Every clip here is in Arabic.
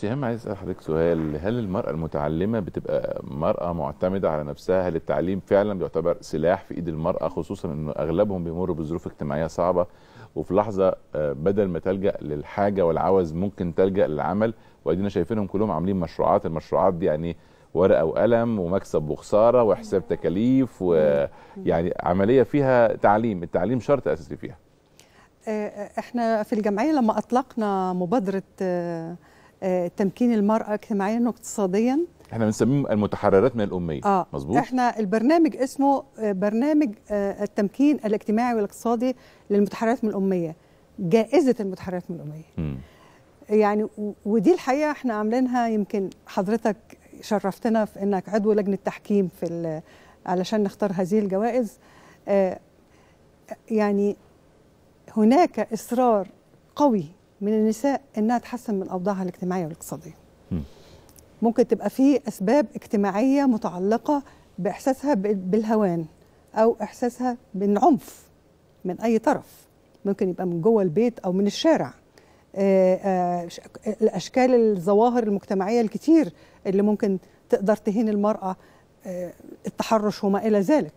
سهام عايز اسال حضرتك سؤال هل المراه المتعلمه بتبقى مراه معتمده على نفسها هل التعليم فعلا بيعتبر سلاح في ايد المراه خصوصا انه اغلبهم بيمروا بظروف اجتماعيه صعبه وفي لحظه آه، بدل ما تلجا للحاجه والعوز ممكن تلجا للعمل وادينا شايفينهم كلهم عاملين مشروعات المشروعات دي يعني ورقه وقلم ومكسب وخساره وحساب تكاليف ويعني عمليه فيها تعليم التعليم شرط اساسي فيها آه، آه، احنا في الجمعيه لما اطلقنا مبادره آه، تمكين المراه اجتماعيا واقتصاديا احنا بنسميه المتحررات من الاميه آه. مظبوط احنا البرنامج اسمه آه، برنامج آه، التمكين الاجتماعي والاقتصادي للمتحررات من الاميه جائزه المتحررات من الاميه م. يعني ودي الحقيقه احنا عاملينها يمكن حضرتك شرفتنا في انك عضو لجنه تحكيم في علشان نختار هذه الجوائز يعني هناك اصرار قوي من النساء انها تحسن من اوضاعها الاجتماعيه والاقتصاديه ممكن تبقى في اسباب اجتماعيه متعلقه باحساسها بالهوان او احساسها بالعنف من اي طرف ممكن يبقى من جوه البيت او من الشارع آه، آه، الاشكال الظواهر المجتمعيه الكتير اللي ممكن تقدر تهين المرأة آه، التحرش وما إلى ذلك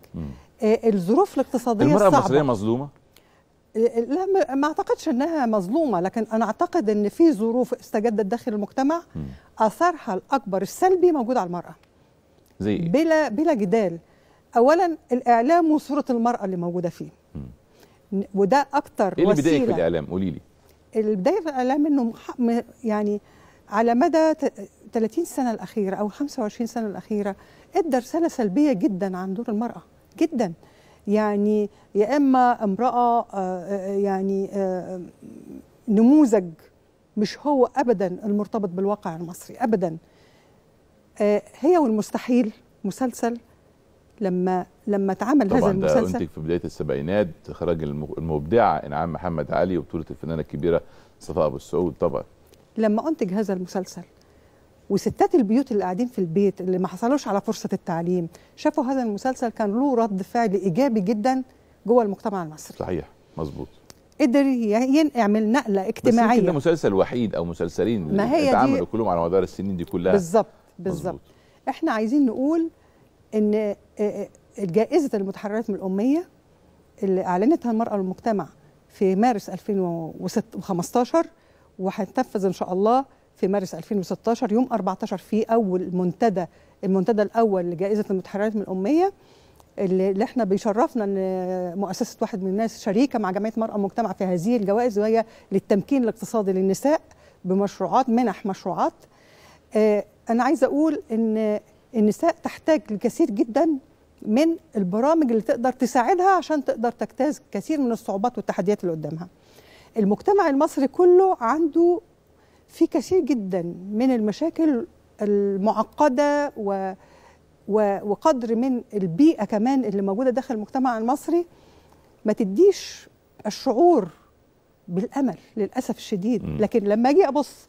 الظروف الاقتصادية المرأة الصعبة المرأة المصرية مظلومة؟ لا ما اعتقدش انها مظلومه لكن انا اعتقد ان في ظروف استجدت داخل المجتمع اثرها الاكبر السلبي موجود على المراه زي إيه؟ بلا بلا جدال اولا الاعلام وصوره المراه اللي موجوده فيه مم. وده اكتر ايه اللي في الاعلام قولي لي البدايه في الاعلام انه يعني على مدى 30 سنه الاخيره او 25 سنه الاخيره ادى رساله سلبيه جدا عن دور المراه جدا يعني يا اما امراه آه، آه، آه، يعني نموذج مش هو ابدا المرتبط بالواقع المصري ابدا هي والمستحيل مسلسل لما لما اتعمل هذا المسلسل طبعا انت انتج في بدايه السبعينات اخراج المبدعه انعام محمد علي وبطوله الفنانه الكبيره صفاء ابو السعود طبعا لما انتج هذا المسلسل وستات البيوت اللي قاعدين في البيت اللي ما حصلوش على فرصه التعليم شافوا هذا المسلسل كان له رد فعل ايجابي جدا جوه المجتمع المصري صحيح مظبوط قدر يعمل نقله اجتماعيه بس مسلسل وحيد او مسلسلين ما هي اتعملوا كلهم على مدار السنين دي كلها بالظبط بالظبط احنا عايزين نقول ان آه، آه، جائزه المتحررات من الاميه اللي اعلنتها المراه والمجتمع في مارس 2015 وهتنفذ ان شاء الله في مارس 2016 يوم 14 في أول منتدى المنتدى الأول لجائزة المتحررات من الأمية اللي احنا بيشرفنا ان مؤسسه واحد من الناس شريكه مع جمعيه مرأة مجتمع في هذه الجوائز وهي للتمكين الاقتصادي للنساء بمشروعات منح مشروعات آه، انا عايزه اقول ان النساء تحتاج الكثير جدا من البرامج اللي تقدر تساعدها عشان تقدر تجتاز كثير من الصعوبات والتحديات اللي قدامها المجتمع المصري كله عنده في كثير جدا من المشاكل المعقده و وقدر من البيئه كمان اللي موجوده داخل المجتمع المصري ما تديش الشعور بالامل للاسف الشديد لكن لما اجي ابص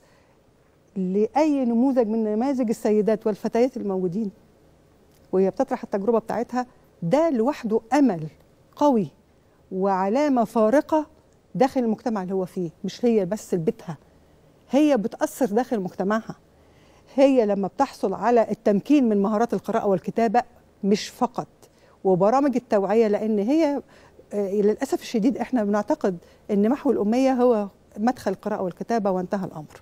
لاي نموذج من نماذج السيدات والفتيات الموجودين وهي بتطرح التجربه بتاعتها ده لوحده امل قوي وعلامه فارقه داخل المجتمع اللي هو فيه مش هي بس لبيتها هي بتأثر داخل مجتمعها هي لما بتحصل على التمكين من مهارات القراءة والكتابة مش فقط وبرامج التوعية لأن هي آه، للأسف الشديد احنا بنعتقد أن محو الأمية هو مدخل القراءة والكتابة وانتهى الأمر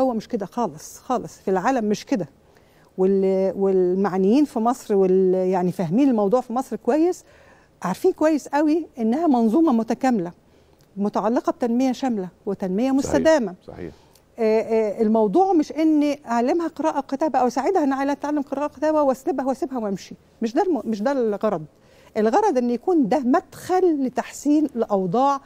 هو مش كده خالص خالص في العالم مش كده والمعنيين في مصر وال يعني فاهمين الموضوع في مصر كويس عارفين كويس قوي انها منظومه متكامله متعلقه بتنميه شامله وتنميه مستدامه صحيح, صحيح. آه، آه، الموضوع مش اني اعلمها قراءه وكتابه او اساعدها ان على تعلم قراءه وكتابه واسلبها واسيبها وامشي مش ده الم... مش ده الغرض الغرض ان يكون ده مدخل لتحسين الاوضاع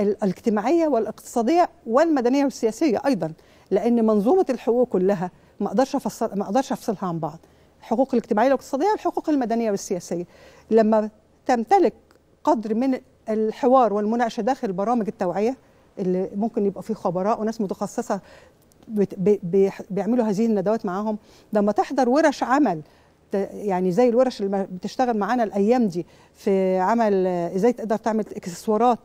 الاجتماعيه والاقتصاديه والمدنيه والسياسيه ايضا لان منظومه الحقوق كلها ما اقدرش افصل ما اقدرش افصلها عن بعض الحقوق الاجتماعيه والاقتصاديه والحقوق المدنيه والسياسيه لما تمتلك قدر من الحوار والمناقشه داخل برامج التوعيه اللي ممكن يبقى فيه خبراء وناس متخصصه بيعملوا هذه الندوات معاهم لما تحضر ورش عمل يعني زي الورش اللي بتشتغل معانا الايام دي في عمل ازاي تقدر تعمل اكسسوارات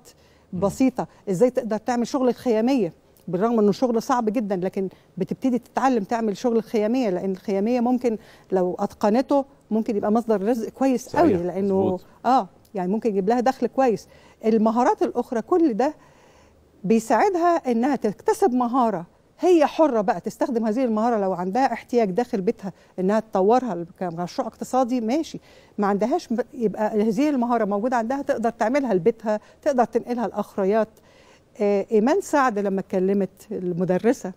بسيطه ازاي تقدر تعمل شغل الخياميه بالرغم انه شغل صعب جدا لكن بتبتدي تتعلم تعمل شغل الخياميه لان الخياميه ممكن لو اتقنته ممكن يبقى مصدر رزق كويس قوي لانه مزبوط. اه يعني ممكن يجيب لها دخل كويس المهارات الاخرى كل ده بيساعدها انها تكتسب مهاره هي حره بقى تستخدم هذه المهاره لو عندها احتياج داخل بيتها انها تطورها كمشروع اقتصادي ماشي ما عندهاش يبقى هذه المهاره موجوده عندها تقدر تعملها لبيتها تقدر تنقلها لاخريات آه، ايمان سعد لما اتكلمت المدرسه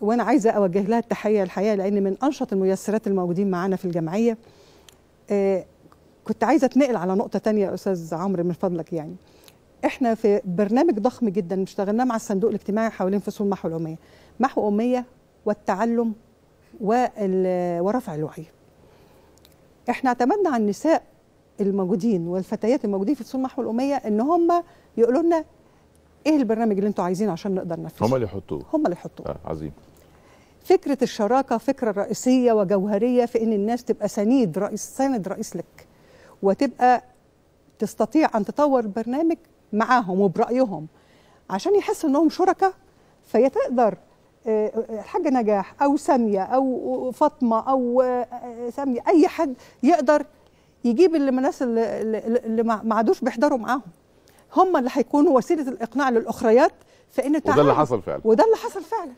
وانا عايزه اوجه لها التحيه الحقيقه لان من انشط الميسرات الموجودين معانا في الجمعيه آه، كنت عايزه اتنقل على نقطه تانية يا استاذ عمرو من فضلك يعني احنا في برنامج ضخم جدا اشتغلناه مع الصندوق الاجتماعي حوالين فصول محو الاميه محو اميه والتعلم ورفع الوعي احنا اعتمدنا على النساء الموجودين والفتيات الموجودين في فصول محو الاميه ان هم يقولوا لنا ايه البرنامج اللي انتوا عايزينه عشان نقدر ننفذه هم اللي يحطوه هم اللي يحطوه آه عظيم فكره الشراكه فكره رئيسيه وجوهريه في ان الناس تبقى سنيد رئيس سند رئيس لك وتبقى تستطيع ان تطور برنامج معاهم وبرايهم عشان يحسوا انهم شركاء فهي تقدر الحاجه آه، آه، نجاح او ساميه او فاطمه او آه، ساميه اي حد يقدر يجيب اللي الناس اللي ما عادوش بيحضروا معاهم هم اللي هيكونوا وسيله الاقناع للاخريات في ان وده اللي حصل فعلا وده اللي حصل فعلا